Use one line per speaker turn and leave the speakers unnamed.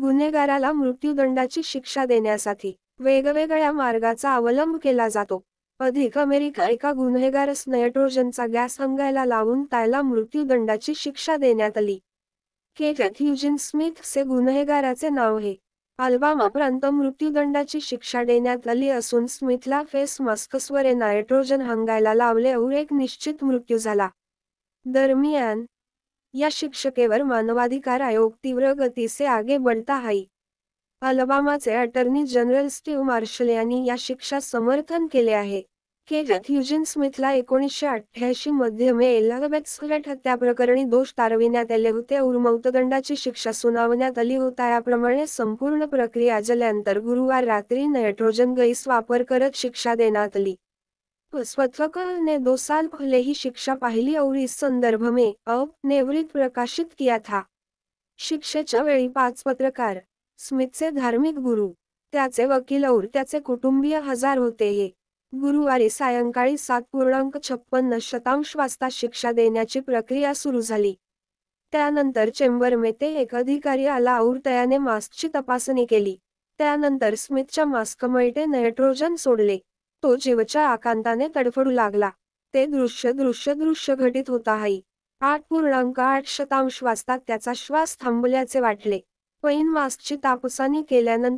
गुन्हेगाराला मृत्यूदंडाची शिक्षा देण्यासाठी वेगवेगळ्या मार्गाचा अवलंब केला जातो अधिक अमेरिका एका गुन्हेगारस नायट्रोजनचा गॅस हंगायला लावून त्याला मृत्यूदंडाची शिक्षा देण्यात आली केन स्मिथ से गुन्हेगाराचे नाव हे अल्बामा प्रांत मृत्यूदंडाची शिक्षा देण्यात आली असून स्मिथला फेस मास्कसवर नायट्रोजन हंगायला लावले एक निश्चित मृत्यू झाला दरम्यान या शिक्षकेवर मानवाधिकार आयोग तीव्र गतीचे आगे बढ़ता है अलबामाचे अटर्नी जनरल स्टीव्ह मार्शल यांनी या शिक्षा समर्थन केले आहे केजत स्मिथला एकोणीसशे अठ्ठ्याऐंशी मध्ये मे हत्या प्रकरणी दोष तारविण्यात आले होते उर्मौतदंडाची शिक्षा सुनावण्यात आली होता याप्रमाणे संपूर्ण प्रक्रिया झाल्यानंतर गुरुवार रात्री नायट्रोजन गैस वापर करत शिक्षा देण्यात आली स्वत्वकल ने दो साल पहले ही शिक्षा पाहिली और इस संदर्भ में अब नेवृत्त प्रकाशित किया था शिक्षेच्या वेळी पाच पत्रकार स्मिथचे धार्मिक गुरु त्याचे वकील और त्याचे कुटुंबीय हजार होते हे गुरुवारी सायंकाळी सात पूर्णांक छप्पन्न शतांश वाजता शिक्षा देण्याची प्रक्रिया सुरू झाली त्यानंतर चेंबर मेते एक अधिकारी आला और त्याने मास्कची तपासणी केली त्यानंतर स्मिथच्या मास्कमैटे नायट्रोजन सोडले तो जीवच्या आकांताने तडफडू लागला ते दृश्य दृश्य दृश्य घटित होत आहे आठ पूर्णांक आठ शतांश वाजता त्याचा श्वास थांबल्याचे वाटले पैन वासची तापसानी केल्यानंतर